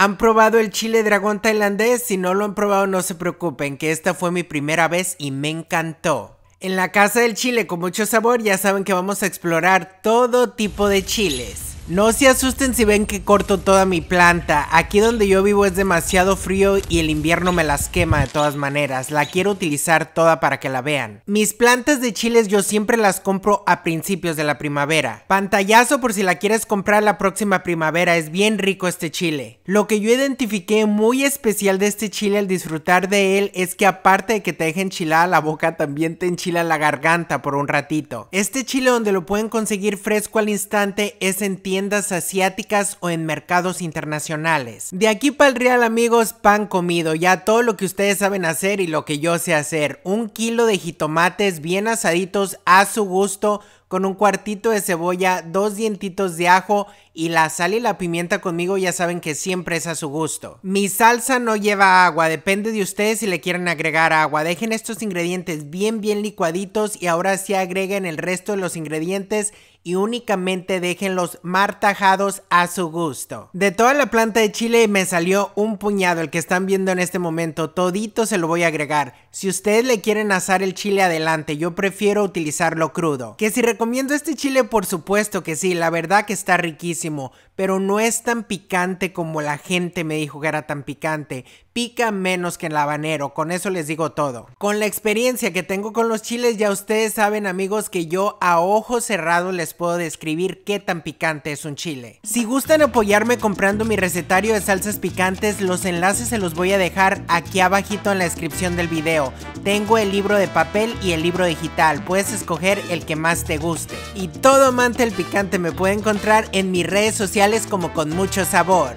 ¿Han probado el chile dragón tailandés? Si no lo han probado no se preocupen, que esta fue mi primera vez y me encantó. En la Casa del Chile con mucho sabor ya saben que vamos a explorar todo tipo de chiles. No se asusten si ven que corto toda mi planta. Aquí donde yo vivo es demasiado frío y el invierno me las quema de todas maneras. La quiero utilizar toda para que la vean. Mis plantas de chiles yo siempre las compro a principios de la primavera. Pantallazo por si la quieres comprar la próxima primavera. Es bien rico este chile. Lo que yo identifiqué muy especial de este chile al disfrutar de él es que aparte de que te deje enchilada la boca también te enchila la garganta por un ratito. Este chile donde lo pueden conseguir fresco al instante es en tiempo tiendas asiáticas o en mercados internacionales. De aquí para el real amigos, pan comido, ya todo lo que ustedes saben hacer y lo que yo sé hacer. Un kilo de jitomates bien asaditos a su gusto con un cuartito de cebolla, dos dientitos de ajo y la sal y la pimienta conmigo ya saben que siempre es a su gusto. Mi salsa no lleva agua, depende de ustedes si le quieren agregar agua. Dejen estos ingredientes bien bien licuaditos y ahora sí agreguen el resto de los ingredientes y únicamente déjenlos martajados a su gusto. De toda la planta de chile me salió un puñado, el que están viendo en este momento, todito se lo voy a agregar. Si ustedes le quieren asar el chile adelante, yo prefiero utilizarlo crudo. Que si recomiendo este chile por supuesto que sí, la verdad que está riquísimo, pero no es tan picante como la gente me dijo que era tan picante. Pica menos que el habanero, con eso les digo todo. Con la experiencia que tengo con los chiles ya ustedes saben amigos que yo a ojo cerrado les puedo describir qué tan picante es un chile. Si gustan apoyarme comprando mi recetario de salsas picantes, los enlaces se los voy a dejar aquí abajito en la descripción del video. Tengo el libro de papel y el libro digital, puedes escoger el que más te guste. Y todo Mantel picante me puede encontrar en mis redes sociales como con mucho sabor.